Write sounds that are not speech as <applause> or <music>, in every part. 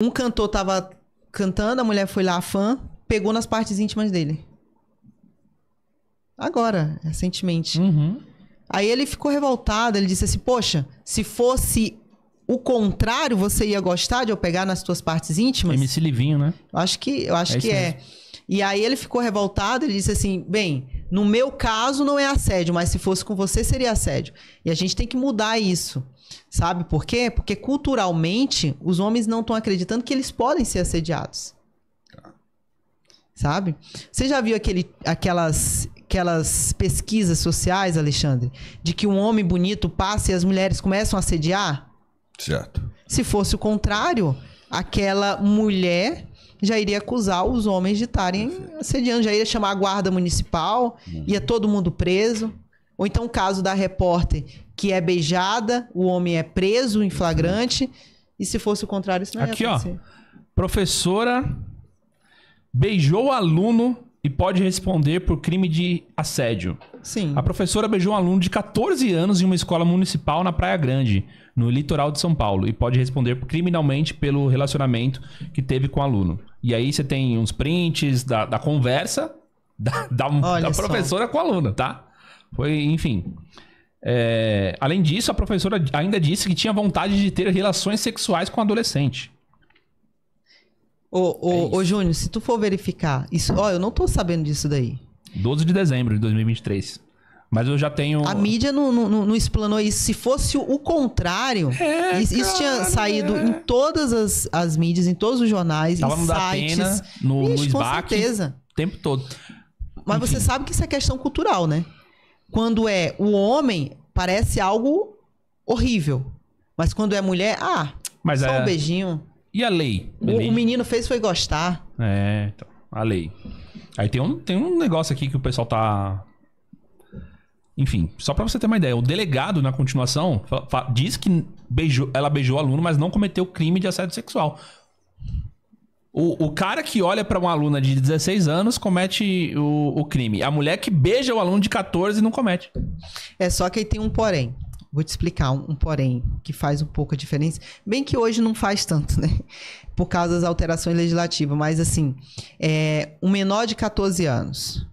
Um cantor tava cantando, a mulher foi lá, a fã, pegou nas partes íntimas dele. Agora, recentemente. Uhum. Aí ele ficou revoltado, ele disse assim: Poxa, se fosse o contrário, você ia gostar de eu pegar nas suas partes íntimas? MC Livinho, né? Eu acho que, eu acho é que é. E aí ele ficou revoltado, ele disse assim: Bem, no meu caso, não é assédio, mas se fosse com você, seria assédio. E a gente tem que mudar isso. Sabe por quê? Porque culturalmente, os homens não estão acreditando que eles podem ser assediados. Sabe? Você já viu aquele, aquelas, aquelas pesquisas sociais, Alexandre? De que um homem bonito passa e as mulheres começam a assediar? Certo. Se fosse o contrário, aquela mulher já iria acusar os homens de estarem assediando, já iria chamar a guarda municipal, uhum. ia todo mundo preso. Ou então o caso da repórter que é beijada, o homem é preso em flagrante, uhum. e se fosse o contrário, isso não ia Aqui, ó. Professora beijou o aluno e pode responder por crime de assédio. Sim. A professora beijou um aluno de 14 anos em uma escola municipal na Praia Grande, no litoral de São Paulo, e pode responder criminalmente pelo relacionamento que teve com o aluno. E aí você tem uns prints da, da conversa <laughs> da, da, da professora com a aluna, tá? Foi, enfim. É, além disso, a professora ainda disse que tinha vontade de ter relações sexuais com adolescente. Ô, ô, é ô Júnior, se tu for verificar, isso, ó, eu não tô sabendo disso daí. 12 de dezembro de 2023. Mas eu já tenho. A mídia não, não, não explanou isso. Se fosse o contrário, é, isso cara, tinha saído é. em todas as, as mídias, em todos os jornais, Tava em sites. Datena, no, Ixi, no SBAC, com certeza. O tempo todo. Mas Enfim. você sabe que isso é questão cultural, né? Quando é o homem, parece algo horrível. Mas quando é mulher, ah, Mas só é... um beijinho. E a lei? O, o menino fez foi gostar. É, então, a lei. Aí tem um, tem um negócio aqui que o pessoal tá enfim, só para você ter uma ideia, o delegado na continuação diz que beijou, ela beijou o aluno, mas não cometeu crime de assédio sexual. O, o cara que olha para uma aluna de 16 anos comete o, o crime. A mulher que beija o aluno de 14 não comete. É só que aí tem um porém vou te explicar um, um, porém que faz um pouco a diferença. Bem que hoje não faz tanto, né? Por causa das alterações legislativas, mas assim, é, um menor de 14 anos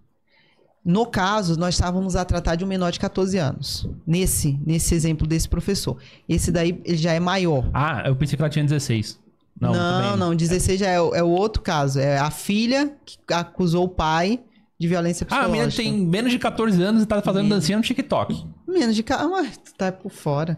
no caso, nós estávamos a tratar de um menor de 14 anos. Nesse, nesse exemplo desse professor. Esse daí ele já é maior. Ah, eu pensei que ela tinha 16. Não, não, não 16 é. já é, é o outro caso. É a filha que acusou o pai de violência psicológica. Ah, a menina tem menos de 14 anos e tá fazendo menos. dancinha no TikTok. Menos de... Ah, mas tu tá por fora.